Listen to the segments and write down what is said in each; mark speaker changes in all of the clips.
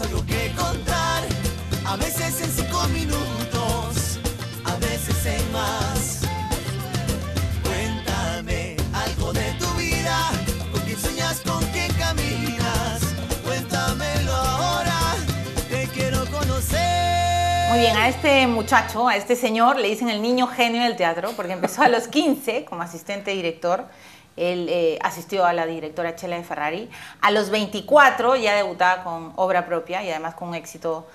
Speaker 1: algo que contar, a veces en cinco minutos, a veces en más.
Speaker 2: Cuéntame algo de tu vida, con quién sueñas, con quién caminas, cuéntamelo ahora, te quiero conocer. Muy bien, a este muchacho, a este señor, le dicen el niño genio del teatro, porque empezó a los 15 como asistente director él eh, asistió a la directora Chela de Ferrari. A los 24 ya debutaba con obra propia y además con un éxito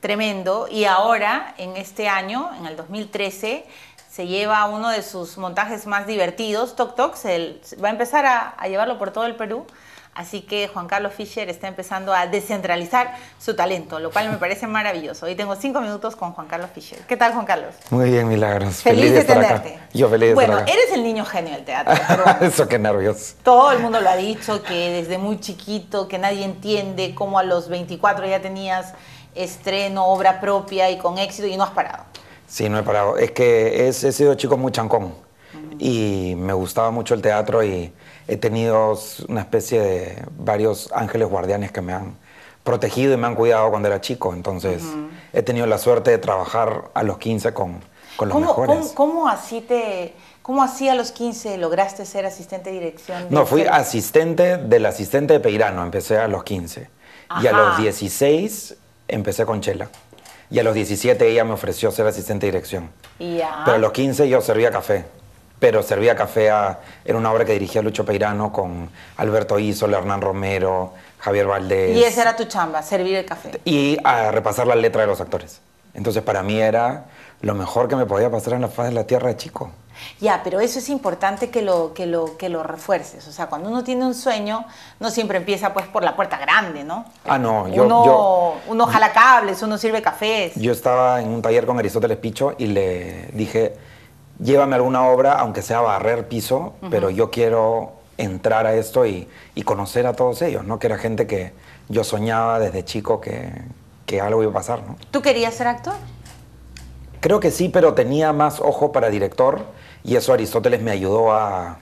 Speaker 2: tremendo. Y ahora, en este año, en el 2013, se lleva uno de sus montajes más divertidos, Tok Tok, se va a empezar a llevarlo por todo el Perú Así que Juan Carlos Fischer está empezando a descentralizar su talento, lo cual me parece maravilloso. Hoy tengo cinco minutos con Juan Carlos Fischer. ¿Qué tal, Juan Carlos?
Speaker 1: Muy bien, Milagros. Feliz, de estar tenerte. Yo feliz de bueno, eres
Speaker 2: el niño genio del teatro.
Speaker 1: Eso qué nervioso.
Speaker 2: Todo el mundo lo ha dicho, que desde muy chiquito, que nadie entiende cómo a los 24 ya tenías estreno, obra propia y con éxito y no has parado.
Speaker 1: Sí, no he parado. Es que he sido chico muy chancón y me gustaba mucho el teatro y he tenido una especie de varios ángeles guardianes que me han protegido y me han cuidado cuando era chico, entonces he tenido la suerte de trabajar a los 15 con, con los mejores. ¿cómo,
Speaker 2: cómo así te, ¿Cómo a los 15 lograste ser asistente de dirección? no, fui
Speaker 1: asistente del asistente de Peirano, empecé a los 15. Y a los 16 empecé con Chela. Y a los 17 ella me ofreció ser asistente de dirección. Pero a los 15 yo servía café pero servía café a, ah, era una obra que dirigía Lucho Peirano con Alberto Isol, Hernán Romero, Javier Valdés. Y esa era
Speaker 2: tu chamba, servir el café.
Speaker 1: Y a repasar la letra de los actores. Entonces para mí era lo mejor que me podía pasar en la faz de la tierra chico.
Speaker 2: Ya, pero eso es importante que lo, que, lo, que lo refuerces. O sea, cuando uno tiene un sueño, no siempre empieza pues por la puerta grande, ¿no?
Speaker 1: Ah, no, Uno, yo,
Speaker 2: uno jala cables, uno sirve cafés.
Speaker 1: Yo estaba en un taller con Aristóteles Picho y le dije llévame alguna obra, aunque sea barrer piso, pero yo quiero entrar a esto y, conocer a todos ellos, ¿no? Que era gente que yo soñaba desde chico que, algo iba a pasar, ¿no?
Speaker 2: ¿Tú querías ser actor?
Speaker 1: Creo que sí, pero tenía más ojo para director y eso Aristóteles me ayudó a,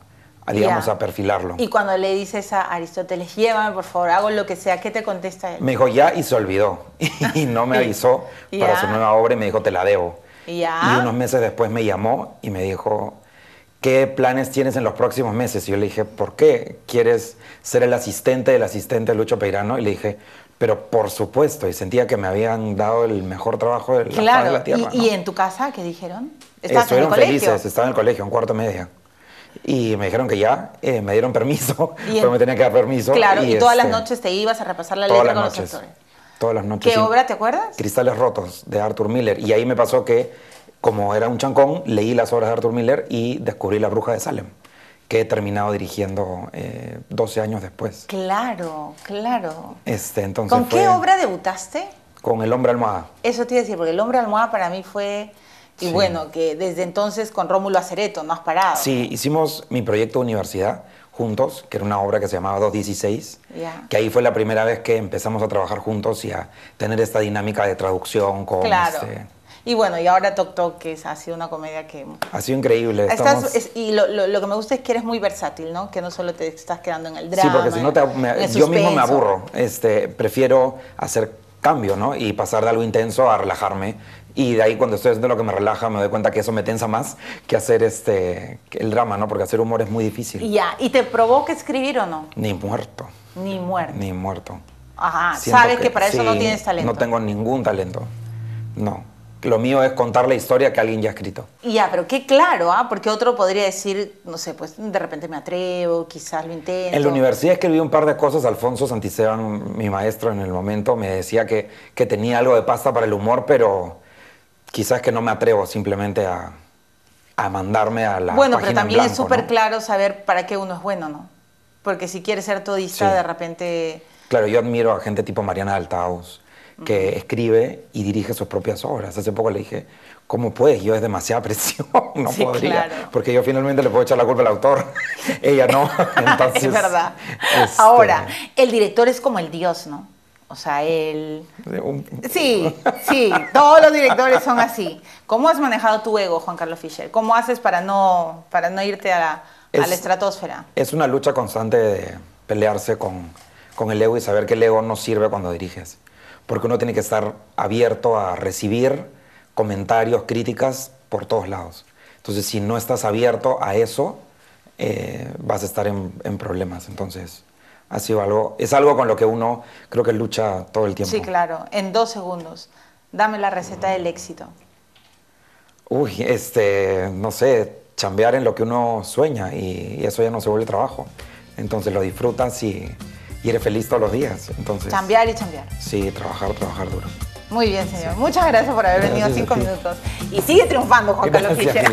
Speaker 1: digamos, a perfilarlo. Y
Speaker 2: cuando le dices a Aristóteles, llévame, por favor, hago lo que sea, ¿qué te contesta él? Me dijo,
Speaker 1: ya, y se olvidó. y no me avisó para su nueva obra y me dijo, te la debo. Y unos meses después me llamó y me dijo, ¿qué planes tienes en los próximos meses? Y yo le dije, ¿por qué quieres ser el asistente del asistente Lucho Peirano? Y le dije, pero por supuesto, y sentía que me habían dado el mejor trabajo de la, claro. tierra. ¿Y,
Speaker 2: en tu casa qué dijeron? en el felices,
Speaker 1: estaba en el colegio, un cuarto media. Y me dijeron que ya, eh, me dieron permiso, pero me tenía que dar permiso. Claro, y, todas las este, noches
Speaker 2: te ibas a repasar la letra con los noches
Speaker 1: todas ¿Qué obra te acuerdas? Cristales Rotos de Arthur Miller. Y ahí me pasó que, como era un chancón, leí las obras de Arthur Miller y descubrí La Bruja de Salem, que he terminado dirigiendo 12 eh, años después. Claro,
Speaker 2: claro.
Speaker 1: Este, entonces ¿Con qué obra
Speaker 2: debutaste?
Speaker 1: Con El Hombre Almohada.
Speaker 2: Eso te iba a decir, porque El Hombre Almohada para mí fue... Y bueno, que desde entonces con Rómulo Acereto no has parado.
Speaker 1: Sí, hicimos mi proyecto de universidad, juntos, que era una obra que se llamaba 216, que ahí fue la primera vez que empezamos a trabajar juntos y a tener esta dinámica de traducción con... Claro. Este,
Speaker 2: y bueno, y ahora Tok Tok, que ha sido una comedia que...
Speaker 1: Ha sido increíble.
Speaker 2: y lo, lo, lo, que me gusta es que eres muy versátil, ¿no? Que no solo te estás quedando en el drama. Sí, porque si no, yo mismo me aburro.
Speaker 1: Este, prefiero hacer cambio, ¿no? Y pasar de algo intenso a relajarme y de ahí cuando estoy haciendo lo que me relaja, me doy cuenta que eso me tensa más que hacer este el drama, ¿no? Porque hacer humor es muy difícil.
Speaker 2: ya, ¿y te provoca escribir o no?
Speaker 1: Ni muerto. Ni muerto. Ni muerto.
Speaker 2: Ajá, sabes que, para eso no tienes talento. No tengo
Speaker 1: ningún talento. No. Lo mío es contar la historia que alguien ya ha escrito.
Speaker 2: Ya, pero qué claro, ¿ah? Porque otro podría decir, no sé, pues de repente me atrevo, quizás lo intento. En la
Speaker 1: universidad escribí un par de cosas. Alfonso Santisteban, mi maestro en el momento, me decía que, que tenía algo de pasta para el humor, pero quizás que no me atrevo simplemente a, a mandarme a la... Bueno, pero también es súper
Speaker 2: claro saber para qué uno es bueno, ¿no? Porque si quiere ser todista, de repente...
Speaker 1: Claro, yo admiro a gente tipo Mariana Altaos, que escribe y dirige sus propias obras. Hace poco le dije, ¿cómo puedes? Yo es demasiada presión, no podría. Porque yo finalmente le puedo echar la culpa al autor, ella no. es verdad. Este, Ahora,
Speaker 2: el director es como el dios, ¿no? O sea, él... Sí, sí, todos los directores son así. ¿Cómo has manejado tu ego, Juan Carlos Fischer? ¿Cómo haces para no, para no irte a la, estratosfera?
Speaker 1: Es una lucha constante de pelearse con, el ego y saber que el ego no sirve cuando diriges. Porque uno tiene que estar abierto a recibir comentarios, críticas por todos lados. Entonces, si no estás abierto a eso, eh, vas a estar en problemas. Entonces, ha sido algo, es algo con lo que uno creo que lucha todo el tiempo. Sí,
Speaker 2: claro, en dos segundos. Dame la receta del éxito.
Speaker 1: Uy, este, no sé, chambear en lo que uno sueña y, eso ya no se vuelve trabajo. Entonces lo disfrutas y, y eres feliz todos los días. Entonces,
Speaker 2: chambear y chambear.
Speaker 1: Sí, trabajar, trabajar duro.
Speaker 2: Muy bien, señor. Muchas gracias por haber venido cinco minutos. Y sigue triunfando, Juan Carlos Fischer.